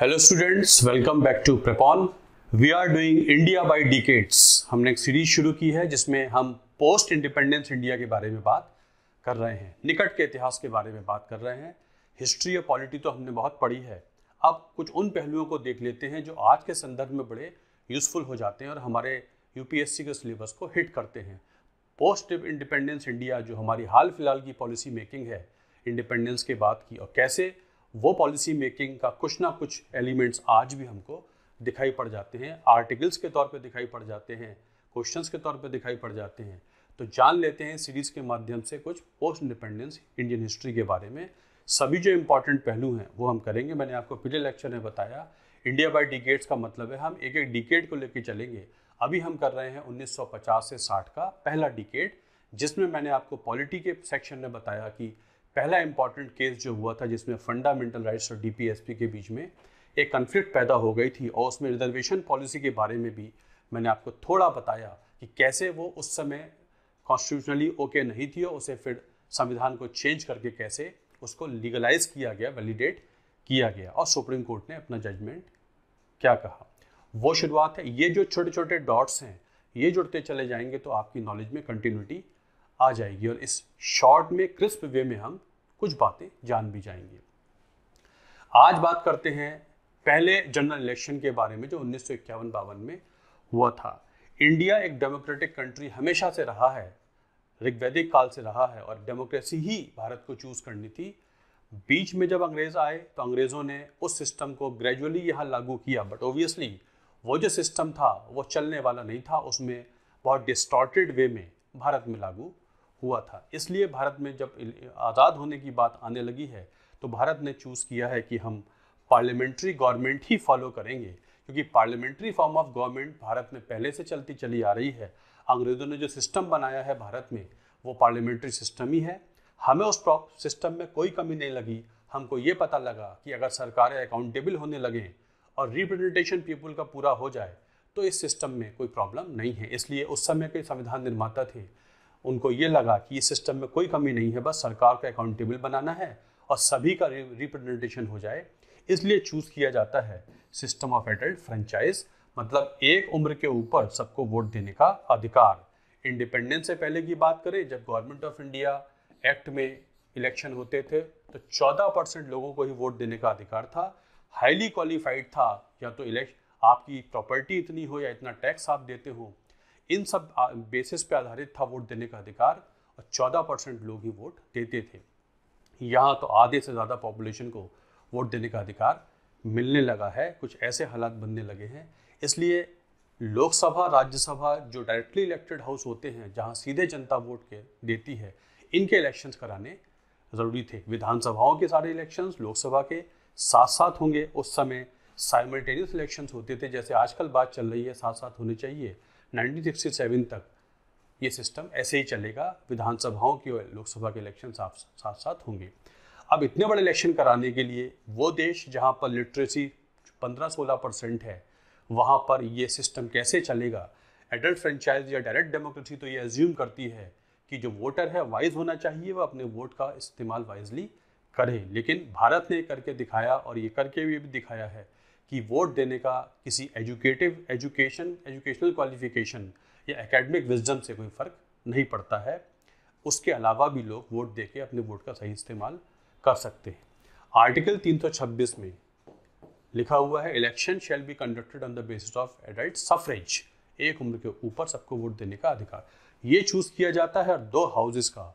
hello students welcome back to Prepon we are doing India by decades हमने एक series शुरू की है जिसमें हम पोस्ट इंडिपेंडेंस इंडिया के बारे में बात कर रहे हैं निकट के इतिहास के बारे में बात कर रहे हैं हिस्ट्री और पॉलिटी तो हमने बहुत पढ़ी है अब कुछ उन पहलुओं को देख लेते हैं जो आज के संदर्भ में बड़े यूज़फुल हो जाते हैं और हमारे यूपीएससी के सिलेबस को हिट करते हैं पोस्ट इंडिपेंडेंस इंडिया जो हमारी हाल फिलहाल की पॉलिसी मेकिंग है इंडिपेंडेंस के बाद की और कैसे वो पॉलिसी मेकिंग का कुछ ना कुछ एलिमेंट्स आज भी हमको दिखाई पड़ जाते हैं आर्टिकल्स के तौर पे दिखाई पड़ जाते हैं क्वेश्चंस के तौर पे दिखाई पड़ जाते हैं तो जान लेते हैं सीरीज़ के माध्यम से कुछ पोस्ट इंडिपेंडेंस इंडियन हिस्ट्री के बारे में सभी जो इम्पोर्टेंट पहलू हैं वो हम करेंगे मैंने आपको पिछले लेक्चर में बताया इंडिया बाय डिकेट्स का मतलब है हम एक एक डिकेट को लेकर चलेंगे अभी हम कर रहे हैं 1950 से 60 का पहला डिकेट जिसमें मैंने आपको पॉलिटी के सेक्शन में बताया कि पहला इम्पॉर्टेंट केस जो हुआ था जिसमें फंडामेंटल राइट्स और डीपीएसपी के बीच में एक कन्फ्लिक्ट पैदा हो गई थी और उसमें रिजर्वेशन पॉलिसी के बारे में भी मैंने आपको थोड़ा बताया कि कैसे वो उस समय कॉन्स्टिट्यूशनली ओके नहीं थी और उसे फिर संविधान को चेंज करके कैसे उसको लीगलाइज किया गया वैलिडेट किया गया और सुप्रीम कोर्ट ने अपना जजमेंट क्या कहा वो शुरुआत है ये जो छोटे छोटे डॉट्स हैं ये जुड़ते चले जाएंगे तो आपकी नॉलेज में कंटिन्यूटी आ जाएगी और इस शॉर्ट में क्रिस्प वे में हम कुछ बातें जान भी जाएंगे आज बात करते हैं पहले जनरल इलेक्शन के बारे में जो उन्नीस सौ बावन में हुआ था इंडिया एक डेमोक्रेटिक कंट्री हमेशा से रहा है ऋग्वैदिक काल से रहा है और डेमोक्रेसी ही भारत को चूज़ करनी थी बीच में जब अंग्रेज़ आए तो अंग्रेज़ों ने उस सिस्टम को ग्रेजुअली यहाँ लागू किया बट ऑब्वियसली वो जो सिस्टम था वो चलने वाला नहीं था उसमें बहुत डिस्टॉर्टेड वे में भारत में लागू हुआ था इसलिए भारत में जब आज़ाद होने की बात आने लगी है तो भारत ने चूज़ किया है कि हम पार्लियामेंट्री गवर्नमेंट ही फॉलो करेंगे क्योंकि parliamentary form of government Bharat में पहले से चलती चली आ रही है अंग्रेज़ों ने जो सिस्टम बनाया है भारत में वो पार्लियामेंट्री सिस्टम ही है हमें उस सिस्टम में कोई कमी नहीं लगी हमको ये पता लगा कि अगर सरकारें अकाउंटेबल होने लगें और रिप्रेजेंटेशन पीपल का पूरा हो जाए तो इस सिस्टम में कोई प्रॉब्लम नहीं है इसलिए उस समय के संविधान निर्माता थे उनको ये लगा कि ये सिस्टम में कोई कमी नहीं है बस सरकार को अकाउंटेबल बनाना है और सभी का रिप्रेजेंटेशन हो जाए इसलिए चूज़ किया जाता है सिस्टम ऑफ एडल्ट फ्रेंचाइज मतलब एक उम्र के ऊपर सबको वोट देने का अधिकार इंडिपेंडेंस से पहले की बात करें जब गवर्नमेंट ऑफ इंडिया एक्ट में इलेक्शन होते थे तो 14 परसेंट लोगों को ही वोट देने का अधिकार था हाईली क्वालिफाइड था या तो इलेक्शन आपकी प्रॉपर्टी इतनी हो या इतना टैक्स आप देते हो इन सब बेसिस पे आधारित था वोट देने का अधिकार और चौदह परसेंट लोग ही वोट देते थे यहाँ तो आधे से ज़्यादा पॉपुलेशन को वोट देने का अधिकार मिलने लगा है कुछ ऐसे हालात बनने लगे हैं इसलिए लोकसभा राज्यसभा जो डायरेक्टली इलेक्टेड हाउस होते हैं जहाँ सीधे जनता वोट के देती है इनके इलेक्शंस कराने ज़रूरी थे विधानसभाओं के सारे इलेक्शंस लोकसभा के साथ साथ होंगे उस समय साइमल्टेनियस इलेक्शंस होते थे जैसे आजकल बात चल रही है साथ साथ होने चाहिए 1967 तक ये सिस्टम ऐसे ही चलेगा विधानसभाओं की और लोकसभा के इलेक्शन साथ साथ होंगे अब इतने बड़े इलेक्शन कराने के लिए वो देश जहाँ पर लिटरेसी 15-16 परसेंट है वहाँ पर ये सिस्टम कैसे चलेगा एडल्ट फ्रेंचाइज या डायरेक्ट डेमोक्रेसी तो ये एज्यूम करती है कि जो वोटर है वाइज होना चाहिए वह अपने वोट का इस्तेमाल वाइजली करें लेकिन भारत ने करके दिखाया और ये करके भी दिखाया है कि वोट देने का किसी एजुकेटिव एजुकेशन एजुकेशनल क्वालिफिकेशन या एकेडमिक विजडम से कोई फ़र्क नहीं पड़ता है उसके अलावा भी लोग वोट दे के अपने वोट का सही इस्तेमाल कर सकते हैं आर्टिकल 326 में लिखा हुआ है election shall be conducted on the basis of adult suffrage एक उम्र के ऊपर सबको वोट देने का अधिकार ये चूज़ किया जाता है और दो हाउसेस का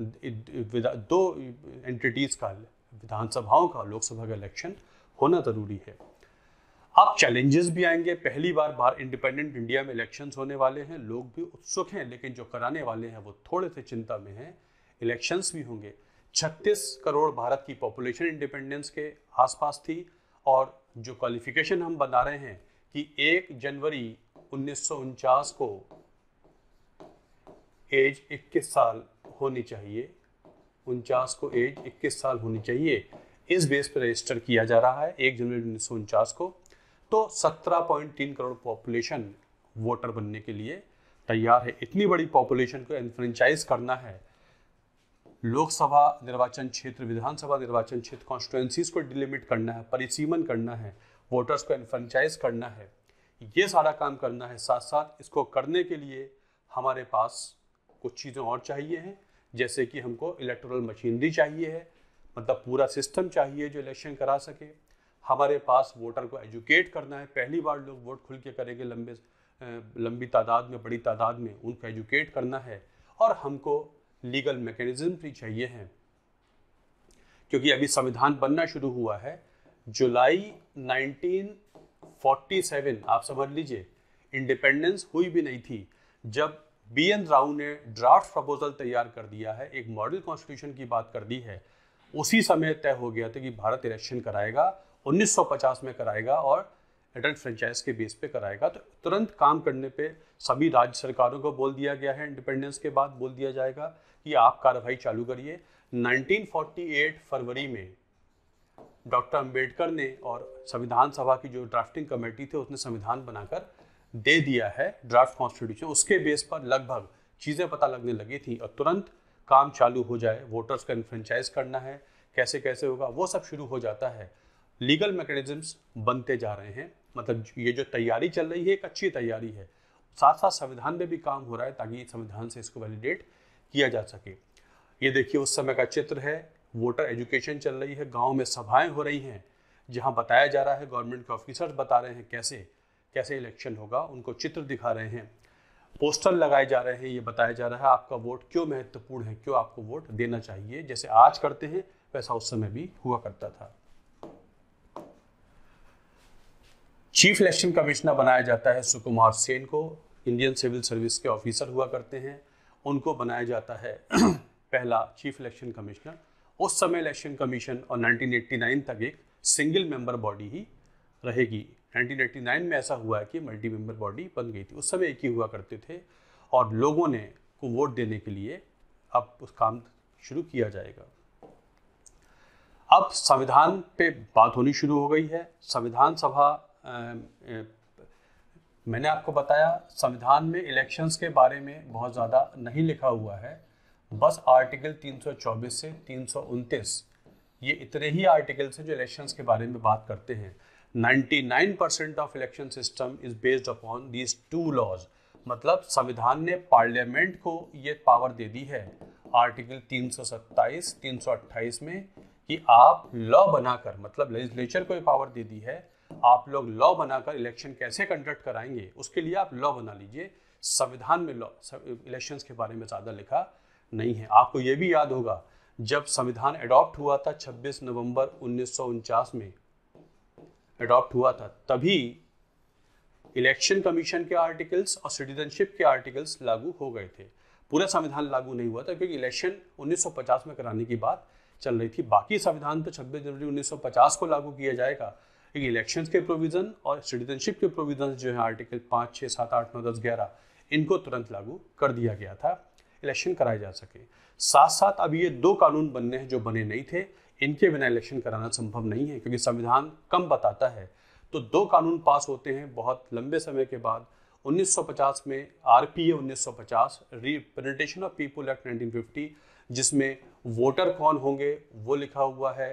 दो एंटिटीज़ का विधानसभाओं का लोकसभा का इलेक्शन होना ज़रूरी है अब चैलेंजेस भी आएंगे पहली बार बार इंडिपेंडेंट इंडिया में इलेक्शंस होने वाले हैं लोग भी उत्सुक हैं लेकिन जो कराने वाले हैं वो थोड़े से चिंता में हैं इलेक्शंस भी होंगे 36 करोड़ भारत की पॉपुलेशन इंडिपेंडेंस के आसपास थी और जो क्वालिफिकेशन हम बना रहे हैं कि एक जनवरी उन्नीस को एज 21 साल होनी चाहिए उनचास को एज 21 साल होनी चाहिए इस बेस पर रजिस्टर किया जा रहा है एक जनवरी उन्नीस को तो 17.3 करोड़ पॉपुलेशन वोटर बनने के लिए तैयार है इतनी बड़ी पॉपुलेशन को एनफ्रेंचाइज करना है लोकसभा निर्वाचन क्षेत्र विधानसभा निर्वाचन क्षेत्र कॉन्स्टिट्यूंसीज को डिलिमिट करना है परिसीमन करना है वोटर्स को एनफ्रेंचाइज करना है ये सारा काम करना है साथ साथ इसको करने के लिए हमारे पास कुछ चीज़ें और चाहिए हैं जैसे कि हमको इलेक्ट्रल मशीनरी चाहिए है मतलब पूरा सिस्टम चाहिए जो इलेक्शन करा सके हमारे पास वोटर को एजुकेट करना है पहली बार लोग वोट खुल के करेंगे लंबे लंबी तादाद में बड़ी तादाद में उनको एजुकेट करना है और हमको लीगल मैकेनिज्म भी चाहिए हैं क्योंकि अभी संविधान बनना शुरू हुआ है जुलाई 1947 आप समझ लीजिए इंडिपेंडेंस हुई भी नहीं थी जब बी एन राव ने ड्राफ्ट प्रपोजल तैयार कर दिया है एक मॉडल कॉन्स्टिट्यूशन की बात कर दी है उसी समय तय हो गया था कि भारत इलेक्शन कराएगा 1950 में कराएगा और एडल्ट फ्रेंचाइज के बेस पे कराएगा तो तुरंत काम करने पे सभी राज्य सरकारों को बोल दिया गया है इंडिपेंडेंस के बाद बोल दिया जाएगा कि आप कार्रवाई चालू करिए 1948 फरवरी में डॉक्टर अंबेडकर ने और संविधान सभा की जो ड्राफ्टिंग कमेटी थी उसने संविधान बनाकर दे दिया है ड्राफ्ट कॉन्स्टिट्यूशन उसके बेस पर लगभग चीज़ें पता लगने लगी थी और तुरंत काम चालू हो जाए वोटर्स का इन्फ्रेंचाइज करना है कैसे कैसे होगा वो सब शुरू हो जाता है लीगल मैकेनिज्म्स बनते जा रहे हैं मतलब ये जो तैयारी चल रही है एक अच्छी तैयारी है साथ साथ संविधान में भी काम हो रहा है ताकि संविधान से इसको वैलिडेट किया जा सके ये देखिए उस समय का चित्र है वोटर एजुकेशन चल रही है गाँव में सभाएँ हो रही हैं जहाँ बताया जा रहा है गवर्नमेंट के ऑफिसर्स बता रहे हैं कैसे कैसे इलेक्शन होगा उनको चित्र दिखा रहे हैं पोस्टर लगाए जा रहे हैं ये बताया जा रहा है आपका वोट क्यों महत्वपूर्ण है क्यों आपको वोट देना चाहिए जैसे आज करते हैं वैसा उस समय भी हुआ करता था चीफ इलेक्शन कमिश्नर बनाया जाता है सुकुमार सेन को इंडियन सिविल सर्विस के ऑफिसर हुआ करते हैं उनको बनाया जाता है पहला चीफ इलेक्शन कमिश्नर उस समय इलेक्शन कमीशन और 1989 तक एक सिंगल मेंबर बॉडी ही रहेगी 1989 में ऐसा हुआ कि मल्टी मेंबर बॉडी बन गई थी उस समय एक ही हुआ करते थे और लोगों ने को वोट देने के लिए अब उस काम शुरू किया जाएगा अब संविधान पे बात होनी शुरू हो गई है संविधान सभा मैंने आपको बताया संविधान में इलेक्शंस के बारे में बहुत ज़्यादा नहीं लिखा हुआ है बस आर्टिकल 324 से तीन ये इतने ही आर्टिकल्स हैं जो इलेक्शंस के बारे में बात करते हैं 99 percent of election system is based upon these two laws मतलब संविधान ने पार्लियामेंट को ये पावर दे दी है आर्टिकल 327, 328 में कि आप लॉ बनाकर मतलब लेजिस्लेचर को ये पावर दे दी है आप लोग लॉ बनाकर इलेक्शन कैसे कंडक्ट कराएंगे उसके लिए आप लॉ बना लीजिए संविधान में लॉ इलेक्शन के बारे में ज़्यादा लिखा नहीं है आपको ये भी याद होगा जब संविधान अडॉप्ट हुआ था 26 नवंबर उन्नीस में अडॉप्ट हुआ था तभी इलेक्शन कमीशन के आर्टिकल्स और सिटीजनशिप के आर्टिकल्स लागू हो गए थे पूरा संविधान लागू नहीं हुआ था क्योंकि इलेक्शन 1950 में कराने की बात चल रही थी बाकी संविधान तो 26 जनवरी 1950 को लागू किया जाएगा इलेक्शंस के प्रोविज़न और सिटीजनशिप के प्रोविज़न जो है आर्टिकल पाँच छः सात आठ नौ दस ग्यारह इनको तुरंत लागू कर दिया गया था इलेक्शन कराए जा सके साथ साथ अब ये दो कानून बनने हैं जो बने नहीं थे इनके बिना इलेक्शन कराना संभव नहीं है क्योंकि संविधान कम बताता है तो दो कानून पास होते हैं बहुत लंबे समय के बाद 1950 में आर पी ए उन्नीस रिप्रेजेंटेशन ऑफ पीपल एक्ट 1950 जिसमें वोटर कौन होंगे वो लिखा हुआ है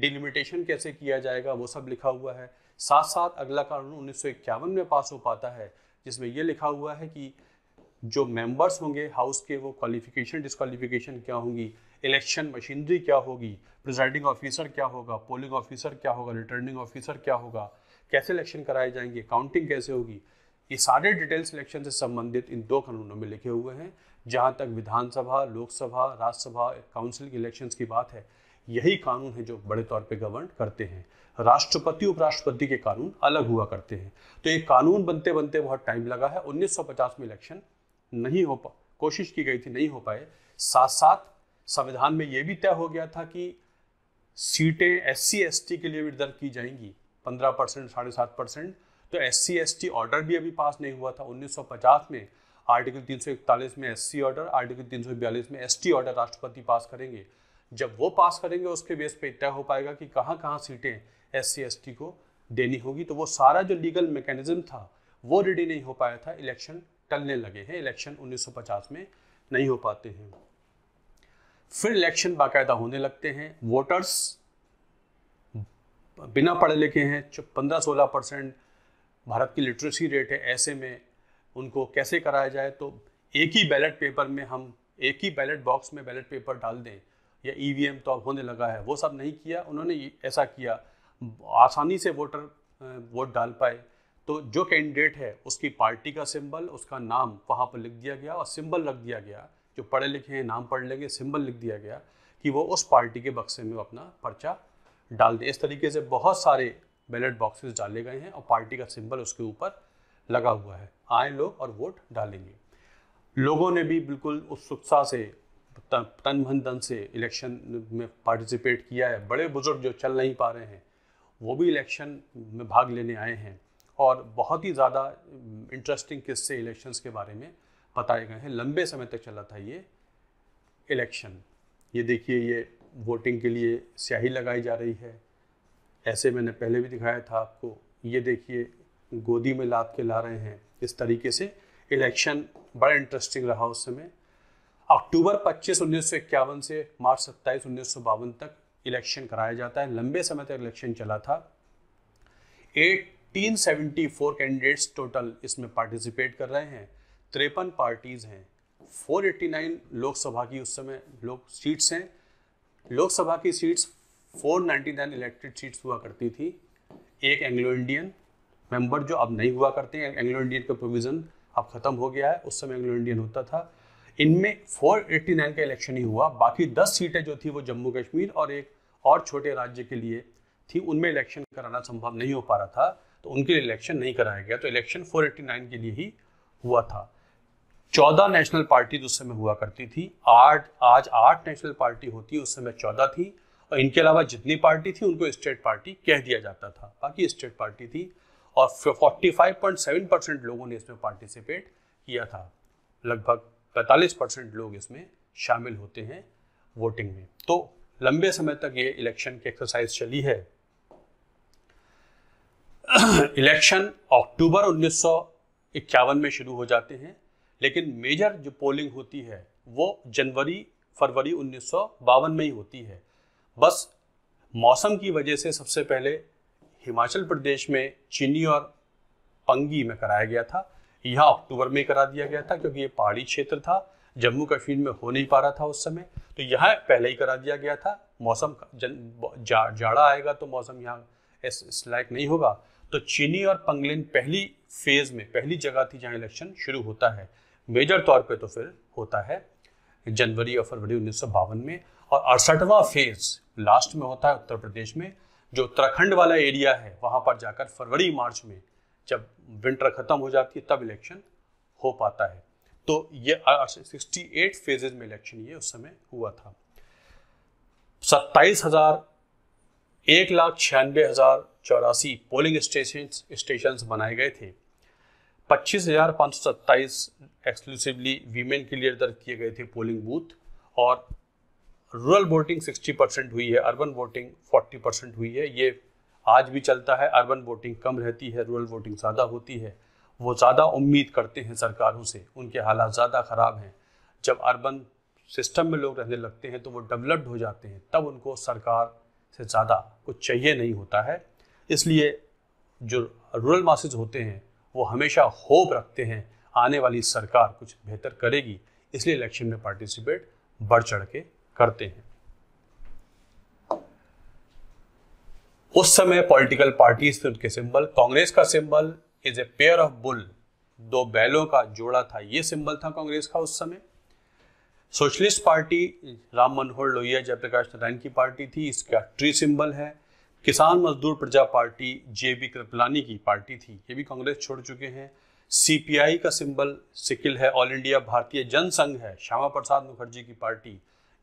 डिलिमिटेशन कैसे किया जाएगा वो सब लिखा हुआ है साथ साथ अगला कानून उन्नीस में पास हो पाता है जिसमें यह लिखा हुआ है कि जो मेंबर्स होंगे हाउस के वो क्वालिफिकेशन डिसक्वालिफिकेशन क्या होंगी इलेक्शन मशीनरी क्या होगी प्रिजाइडिंग ऑफिसर क्या होगा पोलिंग ऑफिसर क्या होगा रिटर्निंग ऑफिसर क्या होगा कैसे इलेक्शन कराए जाएंगे काउंटिंग कैसे होगी ये सारे डिटेल्स इलेक्शन से संबंधित इन दो कानूनों में लिखे हुए हैं जहाँ तक विधानसभा लोकसभा राज्यसभा काउंसिल इलेक्शंस की बात है यही कानून है जो बड़े तौर पे गवर्न करते हैं राष्ट्रपति उपराष्ट्रपति के कानून अलग हुआ करते हैं तो ये कानून बनते बनते बहुत टाइम लगा है 1950 में इलेक्शन नहीं हो पा कोशिश की गई थी नहीं हो पाए साथ साथ संविधान में यह भी तय हो गया था कि सीटें एस सी एस टी के लिए भी रिजर्व की जाएंगी पंद्रह परसेंट साढ़े सात परसेंट तो S C S T order भी अभी पास नहीं हुआ था 1950 में आर्टिकल 341 में एस सी ऑर्डर आर्टिकल 342 में एस टी ऑर्डर राष्ट्रपति पास करेंगे जब वो पास करेंगे उसके बेस पे तय हो पाएगा कि कहाँ कहाँ सीटें एस सी एस टी को देनी होगी तो वो सारा जो लीगल मैकेनिज्म था वो रेडी नहीं हो पाया था इलेक्शन टलने लगे हैं इलेक्शन पचास में नहीं हो पाते हैं फिर इलेक्शन बाकायदा होने लगते हैं वोटर्स बिना पढ़े लिखे हैं पंद्रह सोलह परसेंट भारत की लिटरेसी रेट है ऐसे में उनको कैसे कराया जाए तो एक ही बैलेट पेपर में हम एक ही बैलेट बॉक्स में बैलेट पेपर डाल दें या ई e तो अब होने लगा है वो सब नहीं किया उन्होंने ऐसा किया आसानी से वोटर वोट डाल पाए तो जो कैंडिडेट है उसकी पार्टी का सिंबल उसका नाम वहाँ पर लिख दिया गया और सिंबल रख दिया गया जो पढ़े लिखे हैं नाम पढ़ लेंगे सिंबल लिख दिया गया कि वो उस पार्टी के बक्से में अपना पर्चा डाल दे इस तरीके से बहुत सारे बैलेट बॉक्सेस डाले गए हैं और पार्टी का सिंबल उसके ऊपर लगा हुआ है आए लोग और वोट डालेंगे लोगों ने भी बिल्कुल उत्सुकता से तन मन धन से इलेक्शन में पार्टिसिपेट किया है बड़े बुजुर्ग जो चल नहीं पा रहे हैं वो भी इलेक्शन में भाग लेने आए हैं और बहुत ही ज़्यादा इंटरेस्टिंग किस्से इलेक्शंस के बारे में बताए गए हैं लंबे समय तक चला था ये इलेक्शन ये देखिए ये वोटिंग के लिए स्याही लगाई जा रही है ऐसे मैंने पहले भी दिखाया था आपको ये देखिए गोदी में लाद के ला रहे हैं इस तरीके से इलेक्शन बड़ा इंटरेस्टिंग रहा उस समय अक्टूबर पच्चीस उन्नीस से मार्च सत्ताईस उन्नीस तक इलेक्शन कराया जाता है लंबे समय तक इलेक्शन चला था 1874 कैंडिडेट्स टोटल इसमें पार्टिसिपेट कर रहे हैं तिरपन पार्टीज़ हैं 489 लोकसभा की उस समय लोक सीट्स हैं लोकसभा की सीट्स 499 इलेक्टेड सीट्स हुआ करती थी एक एंग्लो इंडियन मेंबर जो अब नहीं हुआ करते हैं एंग्लो इंडियन का प्रोविज़न अब ख़त्म हो गया है उस समय एंग्लो इंडियन होता था इनमें 489 का इलेक्शन ही हुआ बाकी 10 सीटें जो थी वो जम्मू कश्मीर और एक और छोटे राज्य के लिए थी उनमें इलेक्शन कराना संभव नहीं हो पा रहा था तो उनके लिए इलेक्शन नहीं कराया गया तो इलेक्शन 489 के लिए ही हुआ था चौदह नेशनल पार्टी तो उस समय हुआ करती थी आठ आज आठ नेशनल पार्टी होती उस समय चौदह थी और इनके अलावा जितनी पार्टी थी उनको स्टेट पार्टी कह दिया जाता था बाकी स्टेट पार्टी थी और 45.7 परसेंट लोगों ने इसमें पार्टिसिपेट किया था लगभग पैंतालीस परसेंट लोग इसमें शामिल होते हैं वोटिंग में तो लंबे समय तक ये इलेक्शन की एक्सरसाइज चली है इलेक्शन अक्टूबर उन्नीस में शुरू हो जाते हैं लेकिन मेजर जो पोलिंग होती है वो जनवरी फरवरी उन्नीस में ही होती है बस मौसम की वजह से सबसे पहले हिमाचल प्रदेश में चीनी और पंगी में कराया गया था यह अक्टूबर में करा दिया गया था क्योंकि ये पहाड़ी क्षेत्र था जम्मू कश्मीर में हो नहीं पा रहा था उस समय तो यहाँ पहले ही करा दिया गया था मौसम जा, जाड़ा आएगा तो मौसम यहाँ स्लैक नहीं होगा तो चीनी और पंगलिन पहली फेज में पहली जगह थी जहाँ इलेक्शन शुरू होता है मेजर तौर पर तो फिर होता है जनवरी और फरवरी उन्नीस में और अड़सठवां फेज लास्ट में होता है उत्तर प्रदेश में जो उत्तराखंड वाला एरिया है वहाँ पर जाकर फरवरी मार्च में जब विंटर ख़त्म हो जाती है तब इलेक्शन हो पाता है तो ये सिक्सटी एट फेजेज में इलेक्शन ये उस समय हुआ था सत्ताईस हज़ार एक लाख छियानबे हज़ार चौरासी पोलिंग स्टेशन स्टेशन बनाए गए थे पच्चीस हज़ार पाँच सौ सत्ताईस एक्सक्लूसिवली वीमेन के लिए दर्ज किए गए थे पोलिंग बूथ और रूरल वोटिंग 60 परसेंट हुई है अर्बन वोटिंग 40 परसेंट हुई है ये आज भी चलता है अर्बन वोटिंग कम रहती है रूरल वोटिंग ज़्यादा होती है वो ज़्यादा उम्मीद करते हैं सरकारों से उनके हालात ज़्यादा ख़राब हैं जब अर्बन सिस्टम में लोग रहने लगते हैं तो वो डेवलप्ड हो जाते हैं तब उनको सरकार से ज़्यादा कुछ चाहिए नहीं होता है इसलिए जो रूरल मासेज होते हैं वो हमेशा होप रखते हैं आने वाली सरकार कुछ बेहतर करेगी इसलिए इलेक्शन में पार्टिसिपेट बढ़ चढ़ के करते हैं उस समय पॉलिटिकल पार्टीज थे उनके सिंबल कांग्रेस का symbol is a pair of bull दो बैलों का जोड़ा था ये सिंबल था कांग्रेस का उस समय सोशलिस्ट पार्टी राम मनोहर लोहिया जयप्रकाश नारायण की पार्टी थी इसका ट्री सिंबल है किसान मजदूर प्रजा पार्टी जे बी कृपलानी की पार्टी थी ये भी कांग्रेस छोड़ चुके हैं सीपीआई का सिंबल सिकिल है ऑल इंडिया भारतीय जनसंघ है श्यामा प्रसाद मुखर्जी की पार्टी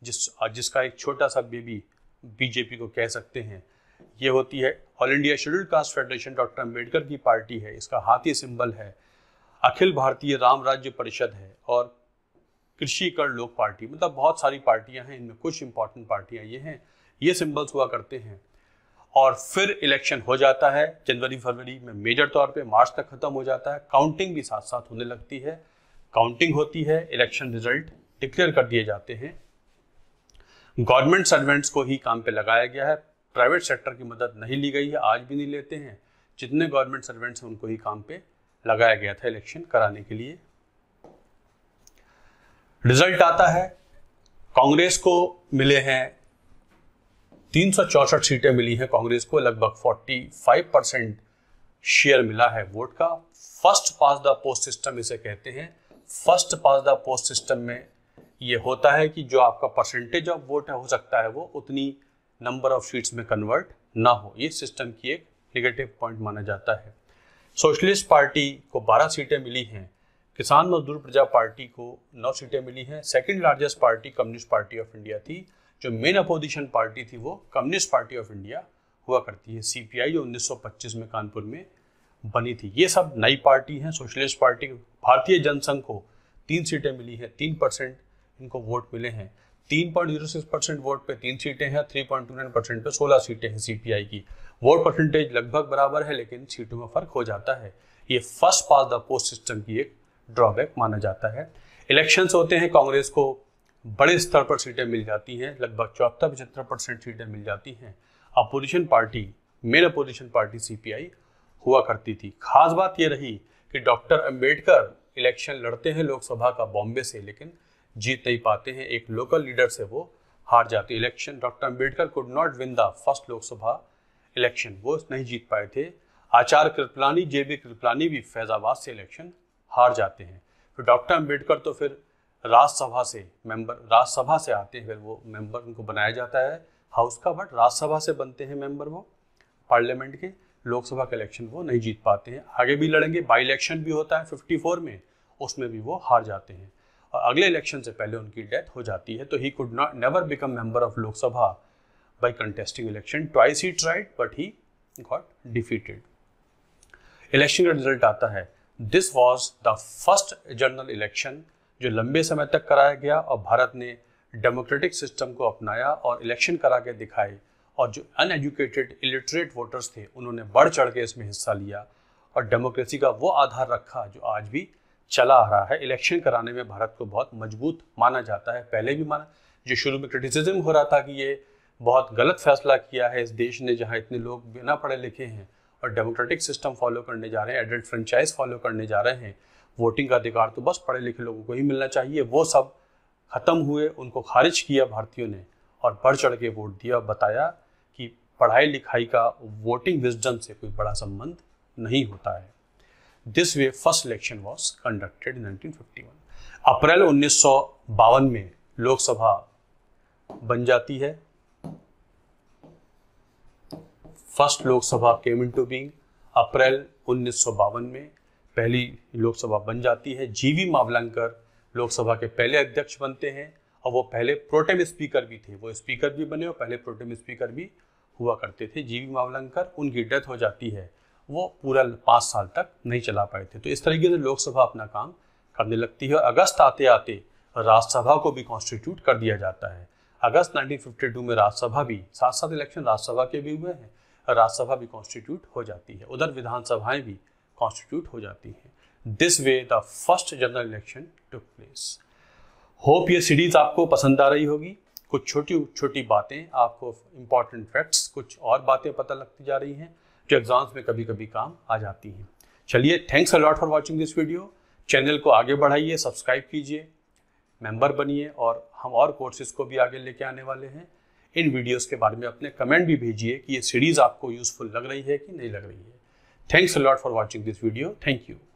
जिस जिसका एक छोटा सा बेबी बीजेपी को कह सकते हैं ये होती है all India scheduled caste federation doctor Ambedkar की पार्टी है इसका हाथी सिंबल है अखिल भारतीय राम राज्य परिषद है और कृषि कर लोक पार्टी मतलब बहुत सारी पार्टियां हैं इनमें कुछ इंपॉर्टेंट पार्टियां ये हैं ये सिंबल्स हुआ करते हैं और फिर इलेक्शन हो जाता है जनवरी फरवरी में मेजर तौर पे मार्च तक ख़त्म हो जाता है काउंटिंग भी साथ साथ होने लगती है काउंटिंग होती है इलेक्शन रिजल्ट डिक्लेयर कर दिए जाते हैं गवर्नमेंट सर्वेंट्स को ही काम पे लगाया गया है प्राइवेट सेक्टर की मदद नहीं ली गई है आज भी नहीं लेते हैं जितने गवर्नमेंट सर्वेंट्स हैं उनको ही काम पे लगाया गया था इलेक्शन कराने के लिए रिजल्ट आता है कांग्रेस को मिले हैं तीन सीटें मिली हैं कांग्रेस को लगभग 45 परसेंट शेयर मिला है वोट का first past the post system इसे कहते हैं first past the post system में ये होता है कि जो आपका परसेंटेज ऑफ वोट है हो सकता है वो उतनी नंबर ऑफ शीट्स में कन्वर्ट ना हो ये सिस्टम की एक निगेटिव पॉइंट माना जाता है सोशलिस्ट पार्टी को 12 सीटें मिली हैं किसान मजदूर प्रजा पार्टी को 9 सीटें मिली हैं second largest party communist party of India थी जो मेन अपोजिशन पार्टी थी वो कम्युनिस्ट पार्टी ऑफ इंडिया हुआ करती है सीपीआई जो 1925 में कानपुर में बनी थी ये सब नई पार्टी हैं सोशलिस्ट पार्टी भारतीय जनसंघ को तीन सीटें मिली हैं तीन परसेंट इनको वोट मिले हैं तीन point zero six percent vote पे तीन सीटें हैं three point two nine percent पे सोलह सीटें हैं सीपीआई की वोट परसेंटेज लगभग बराबर है लेकिन सीटों में फर्क हो जाता है ये first past the post system की एक ड्रॉबैक माना जाता है इलेक्शंस होते हैं कांग्रेस को बड़े स्तर पर सीटें मिल जाती हैं लगभग चौहत्तर पचहत्तर परसेंट सीटें मिल जाती हैं opposition party main opposition party CPI हुआ करती थी खास बात यह रही कि डॉक्टर अंबेडकर इलेक्शन लड़ते हैं लोकसभा का बॉम्बे से लेकिन जीत नहीं पाते हैं एक लोकल लीडर से वो हार जाते election doctor Ambedkar could not win the first Lok Sabha election वो नहीं जीत पाए थे आचार्य कृपलानी जे बी कृपलानी भी फैजाबाद से इलेक्शन हार जाते हैं फिर डॉक्टर अम्बेडकर तो फिर राज्यसभा से मेंबर राज्यसभा से आते हैं फिर वो मेंबर उनको बनाया जाता है हाउस का बट राज्यसभा से बनते हैं मेंबर वो पार्लियामेंट के लोकसभा का इलेक्शन वो नहीं जीत पाते हैं आगे भी लड़ेंगे बाई इलेक्शन भी होता है फोर में उसमें भी वो हार जाते हैं और अगले इलेक्शन से पहले उनकी डेथ हो जाती है तो he could not never become member of Lok Sabha by contesting election twice he tried but he got defeated election का रिजल्ट आता है this was the first general election जो लंबे समय तक कराया गया और भारत ने डेमोक्रेटिक सिस्टम को अपनाया और इलेक्शन करा के दिखाए और जो अनएजुकेटेड इलिटरेट वोटर्स थे उन्होंने बढ़ चढ़ के इसमें हिस्सा लिया और डेमोक्रेसी का वो आधार रखा जो आज भी चला आ रहा है इलेक्शन कराने में भारत को बहुत मजबूत माना जाता है पहले भी माना जो शुरू में क्रिटिसिज्म हो रहा था कि ये बहुत गलत फैसला किया है इस देश ने जहाँ इतने लोग बिना पढ़े लिखे हैं और डेमोक्रेटिक सिस्टम फॉलो करने जा रहे हैं एडल्ट फ्रेंचाइज फॉलो करने जा रहे हैं वोटिंग का अधिकार तो बस पढ़े लिखे लोगों को ही मिलना चाहिए वो सब ख़त्म हुए उनको खारिज किया भारतीयों ने और बढ़ चढ़ के वोट दिया बताया कि पढ़ाई लिखाई का वोटिंग विजडम से कोई बड़ा संबंध नहीं होता है this way first election was conducted in April उन्नीस में लोकसभा बन जाती है first Lok Sabha came into being April उन्नीस में पहली लोकसभा बन जाती है जीवी मावलंकर लोकसभा के पहले अध्यक्ष बनते हैं और वो पहले प्रोटेम स्पीकर भी थे वो स्पीकर भी बने और पहले प्रोटेम स्पीकर भी हुआ करते थे जीवी मावलंकर उनकी डेथ हो जाती है वो पूरा पाँच साल तक नहीं चला पाए थे तो इस तरीके से लोकसभा अपना काम करने लगती है और अगस्त आते आते राज्यसभा को भी कॉन्स्टिट्यूट कर दिया जाता है अगस्त 1952 में राज्यसभा भी साथ साथ इलेक्शन राज्यसभा के भी हुए हैं राज्यसभा भी कॉन्स्टिट्यूट हो जाती है उधर विधानसभाएं भी कॉन्स्टिट्यूट हो जाती हैं this way the first general election took place hope ये सीरीज आपको पसंद आ रही होगी कुछ छोटी छोटी बातें आपको इंपॉर्टेंट फैक्ट्स कुछ और बातें पता लगती जा रही हैं जो एग्जाम्स में कभी कभी काम आ जाती हैं चलिए thanks a lot for watching this video channel को आगे बढ़ाइए सब्सक्राइब कीजिए मेंबर बनिए और हम और कोर्सेज को भी आगे लेके आने वाले हैं इन वीडियोस के बारे में अपने कमेंट भी भेजिए कि ये सीरीज़ आपको यूज़फुल लग रही है कि नहीं लग रही है thanks a lot for watching this video thank you